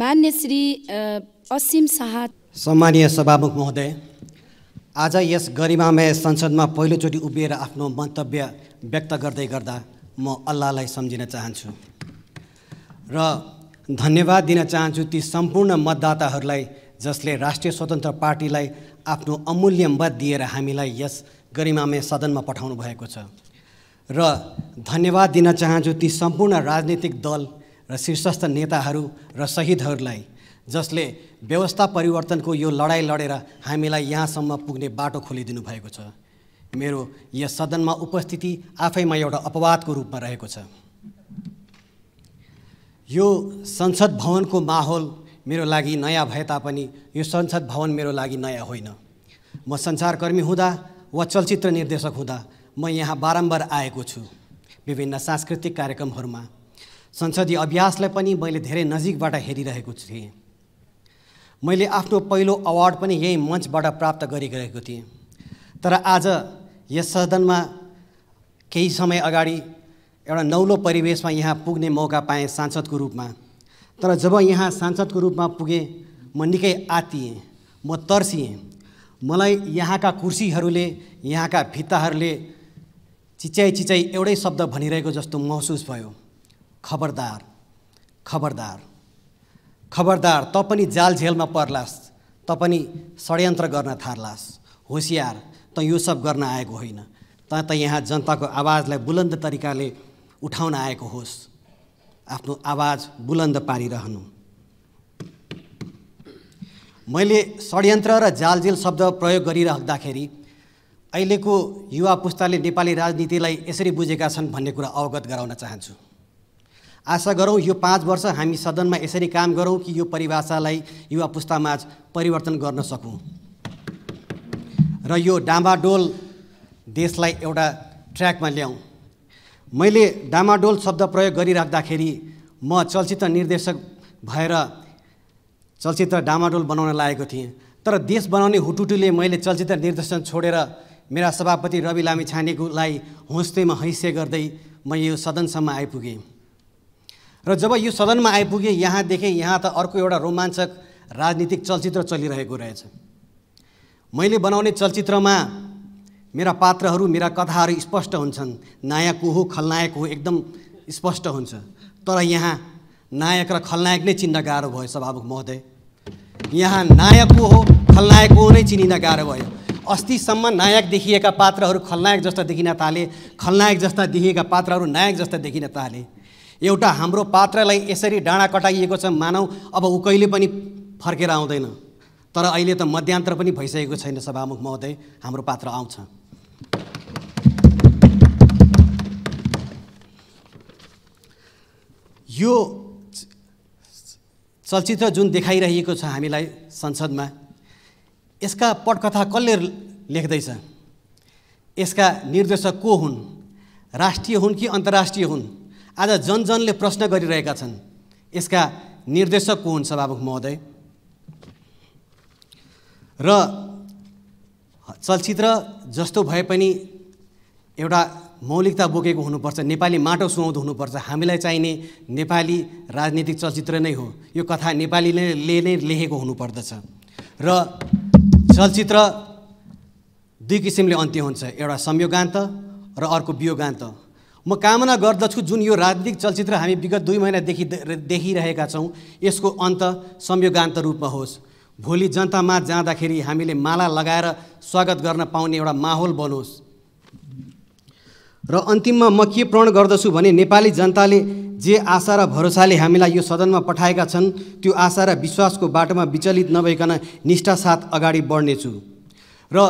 मान्य श्री असीम शाह सम्मानीय सभामुख महोदय आज यस गरिमामय संसदमा पहिलोचोटि उभिएर आफ्नो मन्तव्य व्यक्त गर्दै गर्दा म अल्लाहलाई सम्झिन चाहन्छु र धन्यवाद दिन चाहन्छु ती सम्पूर्ण मतदाताहरूलाई जसले राष्ट्रिय स्वतन्त्र पार्टीलाई आफ्नो अमूल्य मत दिएर हामीलाई यस गरिमामय सदनमा पठाउनु भएको छ र धन्यवाद दिन चाहन्छु ती सम्पूर्ण राजनीतिक दल र शीर्षस्थ नेताहरू र शहीदहरूलाई जसले व्यवस्था परिवर्तनको यो लडाइँ लडेर हामीलाई यहाँसम्म पुग्ने बाटो खोलिदिनु भएको छ मेरो यस सदनमा उपस्थिति आफैमा एउटा अपवादको रूपमा रहेको छ यो संसद भवनको माहौल मेरो लागि नयाँ भए तापनि यो संसद भवन मेरो लागि नयाँ होइन म संसारकर्मी हुँदा वा चलचित्र निर्देशक हुँदा म यहाँ बारम्बार आएको छु विभिन्न सांस्कृतिक कार्यक्रमहरूमा संसदीय अभ्यासलाई पनि मैले धेरै नजिकबाट हेरिरहेको थिएँ मैले आफ्नो पहिलो अवार्ड पनि यही मञ्चबाट प्राप्त गरिरहेको थिएँ तर आज यस सदनमा केही समय अगाडि एउटा नौलो परिवेशमा यहाँ पुग्ने मौका पाएँ सांसदको रूपमा तर जब यहाँ सांसदको रूपमा पुगेँ म निकै आतिएँ म तर्सिएँ मलाई यहाँका कुर्सीहरूले यहाँका भित्ताहरूले चिच्याइ चिच्याइ एउटै शब्द भनिरहेको जस्तो महसुस भयो खबरदार खबरदार खबरदार त पनि जालझेलमा पर्लास् त पनि षड्यन्त्र गर्न थार्लास् होसियार त यो सब गर्न आएको होइन त त यहाँ जनताको आवाजलाई बुलन्द तरिकाले उठाउन आएको होस् आफ्नो आवाज बुलन्द पारिरहनु मैले षड्यन्त्र र जालझेल शब्द प्रयोग गरिराख्दाखेरि अहिलेको युवा पुस्ताले नेपाली राजनीतिलाई यसरी बुझेका छन् भन्ने कुरा अवगत गराउन चाहन्छु आशा गरौँ यो पाँच वर्ष हामी सदनमा यसरी काम गरौँ कि यो परिभाषालाई युवा पुस्तामाझ परिवर्तन गर्न सकौँ र यो डामाडोल देशलाई एउटा ट्र्याकमा ल्याउँ मैले डामाडोल शब्द प्रयोग गरिराख्दाखेरि म चलचित्र निर्देशक भएर चलचित्र डामाडोल बनाउन लागेको थिएँ तर देश बनाउने हुटुटुले मैले चलचित्र निर्देशन छोडेर मेरा सभापति रवि लामी छानेकोलाई होस्तेमा हैसे गर्दै म यो सदनसम्म आइपुगेँ र जब यो सदनमा आइपुगे देखेँ यहाँ त अर्को एउटा रोमाञ्चक राजनीतिक चलचित्र चलिरहेको रहेछ मैले बनाउने चलचित्रमा मेरा पात्रहरू मेरा कथाहरू स्पष्ट हुन्छन् नायक हो खलनायक हो एकदम स्पष्ट हुन्छ तर यहाँ नायक र खलनायक नै चिन्न गाह्रो भयो सभामुख महोदय यहाँ नायक हो खलनायक हो नै चिनिन गाह्रो भयो अस्तिसम्म नायक देखिएका पात्रहरू खलनायक जस्ता देखिन थाले खलनायक जस्ता देखिएका पात्रहरू नायक जस्ता देखिन थाले एउटा हाम्रो पात्रलाई यसरी डाँडा कटाइएको छ मानौ अब ऊ कहिले पनि फर्केर आउँदैन तर अहिले त मध्यान्तर पनि भइसकेको छैन सभामुख महोदय हाम्रो पात्र आउँछ यो चलचित्र जुन देखाइरहेको छ हामीलाई संसदमा यसका पटकथा कसले लेख्दैछ यसका निर्देशक को हुन् राष्ट्रिय हुन् कि अन्तर्राष्ट्रिय हुन् आज जनजनले प्रश्न गरिरहेका छन् यसका निर्देशक को हुन् सभामुख महोदय र चलचित्र जस्तो भए पनि एउटा मौलिकता बोकेको हुनुपर्छ नेपाली माटो सुहाउँदो हुनुपर्छ हामीलाई चाहिने नेपाली राजनीतिक चलचित्र नै हो यो कथा नेपालीले नै लेखेको हुनुपर्दछ र चलचित्र दुई किसिमले अन्त्य हुन्छ एउटा संयोगान्त र अर्को वियोगान्त म कामना गर्दछु जुन यो राजनीतिक चलचित्र हामी विगत दुई महिनादेखि देखिरहेका छौँ यसको अन्त संयोगान्त रूपमा होस् भोलि जनतामा जाँदाखेरि हामीले माला लगाएर स्वागत गर्न पाउने एउटा माहौल बनोस् र अन्तिममा म के प्रण गर्दछु भने नेपाली जनताले जे आशा र भरोसाले हामीलाई यो सदनमा पठाएका छन् त्यो आशा र विश्वासको बाटोमा विचलित नभइकन निष्ठा साथ अगाडि बढ्नेछु र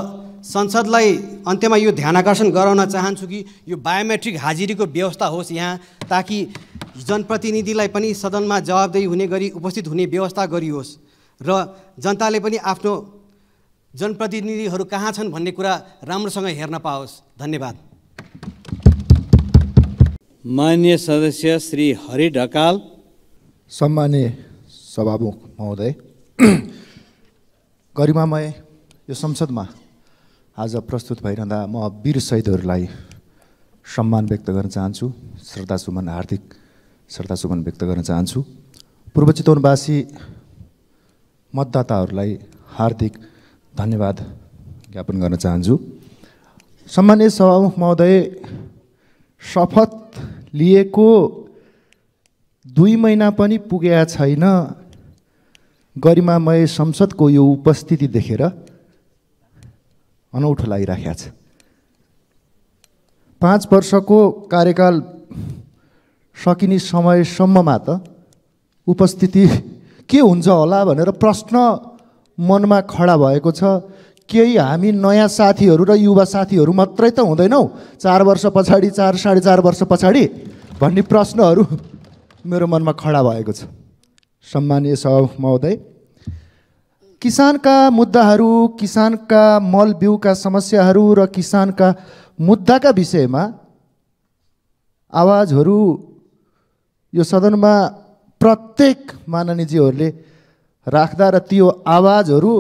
संसदलाई अन्त्यमा यो ध्यान आकर्षण गराउन चाहन्छु कि यो बायोमेट्रिक हाजिरीको व्यवस्था होस् यहाँ ताकि जनप्रतिनिधिलाई पनि सदनमा जवाबदेही हुने गरी उपस्थित हुने व्यवस्था गरियोस् र जनताले पनि आफ्नो जनप्रतिनिधिहरू कहाँ छन् भन्ने कुरा राम्रोसँग हेर्न पाओस् धन्यवाद मान्य सदस्य श्री हरि ढकाल सम्मान्य सभामुख महोदय गरिमामय यो संसदमा आज प्रस्तुत भइरहँदा म वीर शहीदहरूलाई सम्मान व्यक्त गर्न चाहन्छु श्रद्धासुमन हार्दिक श्रद्धासुमन व्यक्त गर्न चाहन्छु पूर्व चितवनवासी मतदाताहरूलाई हार्दिक धन्यवाद ज्ञापन गर्न चाहन्छु सम्मान्य सभामुख महोदय शपथ लिएको दुई महिना पनि पुगेका छैन गरिमामय संसदको यो उपस्थिति देखेर अनौठो लागिराखेको छ पाँच वर्षको कार्यकाल सकिने समयसम्ममा त उपस्थिति के हुन्छ होला भनेर प्रश्न मनमा खडा भएको छ केही हामी नयाँ साथीहरू र युवा साथीहरू मात्रै त हुँदैनौँ चार वर्ष पछाडि चार साढे चार वर्ष पछाडि भन्ने प्रश्नहरू मेरो मनमा खडा भएको छ सम्मानीय महोदय किसानका मुद्दाहरू किसानका मल बिउका समस्याहरू र किसानका मुद्दाका विषयमा आवाजहरू यो सदनमा प्रत्येक माननीयजीहरूले राख्दा र त्यो आवाजहरू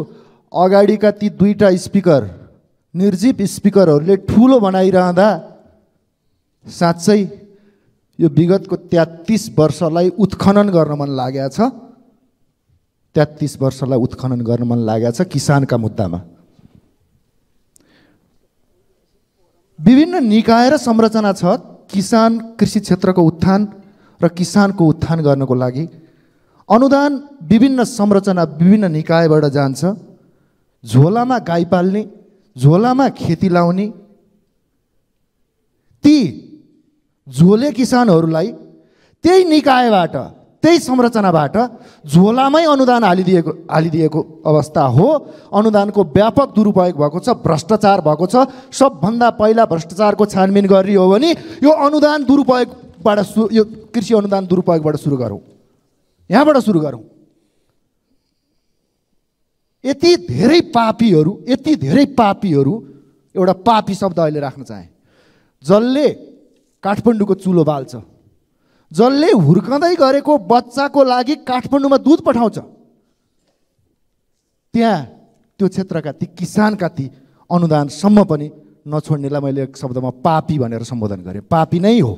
अगाडिका ती दुईवटा स्पिकर निर्जीव स्पिकरहरूले ठुलो बनाइरहँदा साँच्चै यो विगतको तेत्तिस वर्षलाई उत्खनन गर्न मन लागेको छ तेत्तिस वर्षलाई उत्खनन गर्न मन लागेको छ किसानका मुद्दामा विभिन्न निकाय र संरचना छ किसान कृषि क्षेत्रको उत्थान र किसानको उत्थान गर्नको लागि अनुदान विभिन्न संरचना विभिन्न निकायबाट जान्छ झोलामा गाई पाल्ने झोलामा खेती लाउने ती झोले किसानहरूलाई त्यही निकायबाट त्यही संरचनाबाट झोलामै अनुदान हालिदिएको हालिदिएको अवस्था हो अनुदानको व्यापक दुरुपयोग भएको छ भ्रष्टाचार भएको छ सबभन्दा पहिला भ्रष्टाचारको छानबिन गर्ने हो भने यो अनुदान दुरुपयोगबाट सु यो कृषि अनुदान दुरुपयोगबाट सुरु गरौँ यहाँबाट सुरु गरौँ यति धेरै पापीहरू यति धेरै पापीहरू एउटा पापी शब्द अहिले राख्न चाहे जसले काठमाडौँको चुलो बाल्छ जसले हुर्कँदै गरेको बच्चाको लागि काठमाडौँमा दुध पठाउँछ त्यहाँ त्यो क्षेत्रका ती किसानका ती अनुदानसम्म पनि नछोड्नेलाई मैले एक शब्दमा पापी भनेर सम्बोधन गरेँ पापी नै हो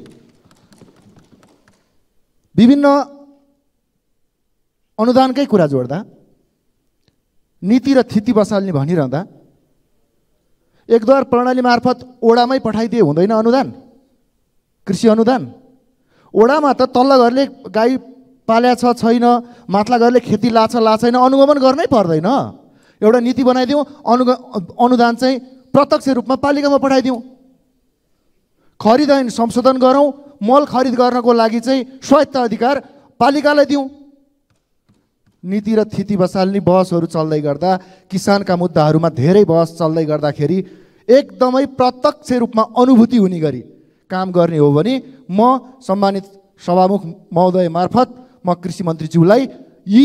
विभिन्न अनुदानकै कुरा जोड्दा नीति र थिति बसाल्ने भनिरहँदा एकद्वार प्रणाली मार्फत ओडामै पठाइदिए हुँदैन अनुदान कृषि अनुदान ओडामा त तल्ला घरले गाई पाल्या छ छैन माथला घरले खेती लाछ ला छैन अनुगमन गर्नै पर्दैन एउटा नीति बनाइदिउँ अनुग अनुदान चाहिँ प्रत्यक्ष रूपमा पालिकामा पठाइदिउँ खरिद ऐन संशोधन गरौँ मल खरिद गर्नको लागि चाहिँ स्वायत्त अधिकार पालिकालाई दिउँ नीति र थिति बसाल्ने बहसहरू चल्दै गर्दा किसानका मुद्दाहरूमा धेरै बहस चल्दै गर्दाखेरि एकदमै प्रत्यक्ष रूपमा अनुभूति हुने गरी काम गर्ने हो भने म सम्मानित सभामुख महोदय मार्फत म मा कृषि मन्त्रीज्यूलाई यी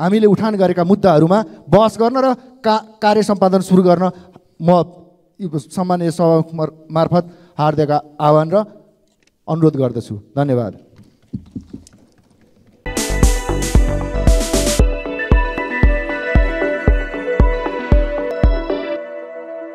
हामीले उठान गरेका मुद्दाहरूमा बहस गर्न र का कार्य सम्पादन सुरु गर्न म सम्मानीय सभामुख मार्फत हार्दिक आह्वान र अनुरोध गर्दछु धन्यवाद